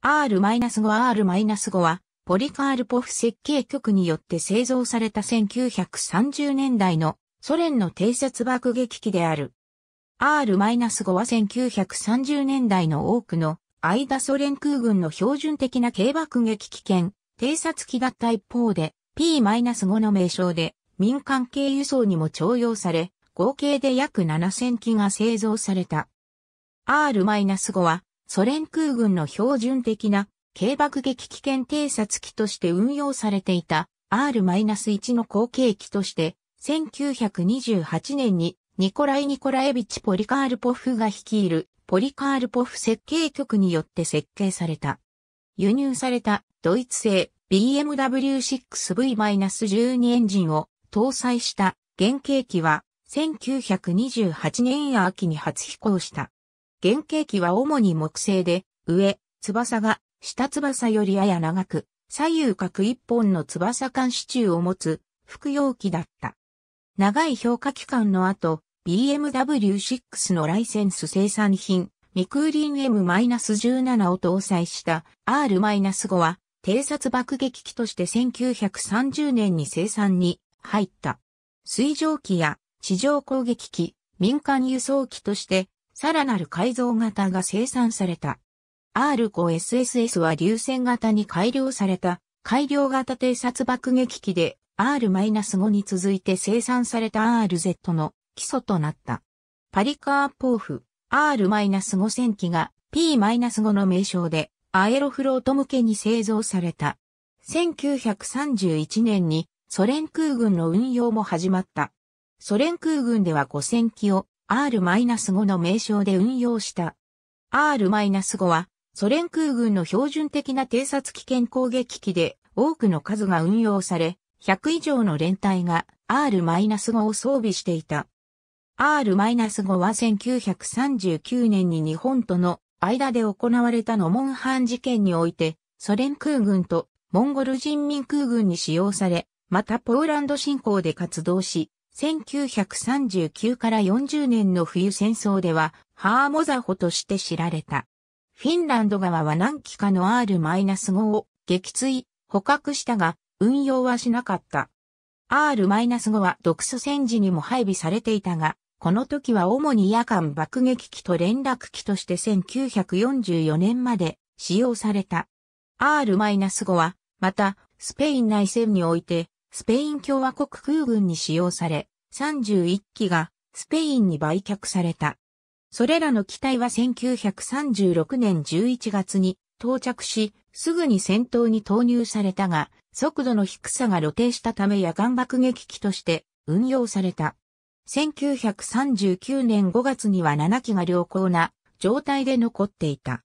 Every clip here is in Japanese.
R-5 R-5 は、ポリカールポフ設計局によって製造された1930年代のソ連の偵察爆撃機である。R-5 は1930年代の多くの間ソ連空軍の標準的な軽爆撃機兼偵察機だった一方で P-5 の名称で民間系輸送にも徴用され、合計で約7000機が製造された。R-5 はソ連空軍の標準的な軽爆撃危険偵察機として運用されていた R-1 の後継機として、1928年にニコライ・ニコラエビチ・ポリカールポフが率いるポリカールポフ設計局によって設計された。輸入されたドイツ製 BMW6V-12 エンジンを搭載した原型機は1928年秋に初飛行した。原型機は主に木製で、上、翼が、下翼よりやや長く、左右各一本の翼間支柱を持つ、副用機だった。長い評価期間の後、BMW6 のライセンス生産品、ミクーリン M-17 を搭載した R-5 は、偵察爆撃機として1930年に生産に入った。水上機や地上攻撃機、民間輸送機としてさらなる改造型が生産された。R5SSS は流線型に改良された改良型偵察爆撃機で R-5 に続いて生産された RZ の基礎となった。パリカーポーフ R-5 戦機が P-5 の名称でアエロフロート向けに製造された。1931年にソ連空軍の運用も始まった。ソ連空軍では5戦機を R-5 の名称で運用した。R-5 は、ソ連空軍の標準的な偵察機兼攻撃機で、多くの数が運用され、100以上の連隊が R-5 を装備していた。R-5 は1939年に日本との間で行われたノモンハン事件において、ソ連空軍とモンゴル人民空軍に使用され、またポーランド侵攻で活動し、1939から40年の冬戦争では、ハーモザホとして知られた。フィンランド側は何機かの R-5 を撃墜、捕獲したが、運用はしなかった。R-5 は独ソ戦時にも配備されていたが、この時は主に夜間爆撃機と連絡機として1944年まで使用された。R-5 は、また、スペイン内戦において、スペイン共和国空軍に使用され、31機がスペインに売却された。それらの機体は1936年11月に到着し、すぐに戦闘に投入されたが、速度の低さが露呈したため野岩爆撃機として運用された。1939年5月には7機が良好な状態で残っていた。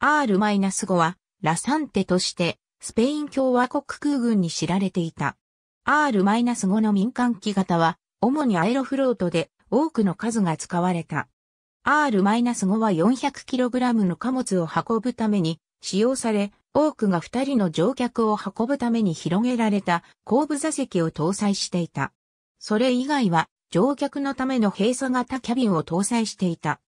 R-5 はラサンテとしてスペイン共和国空軍に知られていた。R-5 の民間機型は、主にアイロフロートで多くの数が使われた。R-5 は 400kg の貨物を運ぶために使用され、多くが2人の乗客を運ぶために広げられた後部座席を搭載していた。それ以外は乗客のための閉鎖型キャビンを搭載していた。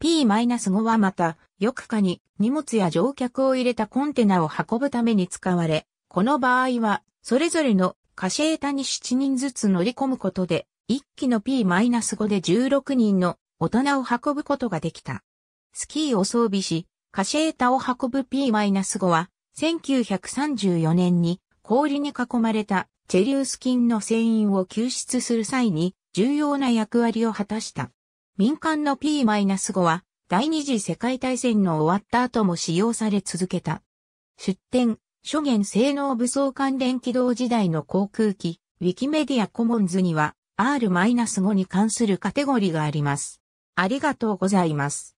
P-5 はまた、翼下に荷物や乗客を入れたコンテナを運ぶために使われ、この場合は、それぞれのカシエータに7人ずつ乗り込むことで、1機の P-5 で16人の大人を運ぶことができた。スキーを装備し、カシエータを運ぶ P-5 は、1934年に氷に囲まれたチェリウス菌の船員を救出する際に重要な役割を果たした。民間の P-5 は第二次世界大戦の終わった後も使用され続けた。出展、諸元性能武装関連起動時代の航空機、ウィキメディアコモンズには R-5 に関するカテゴリがあります。ありがとうございます。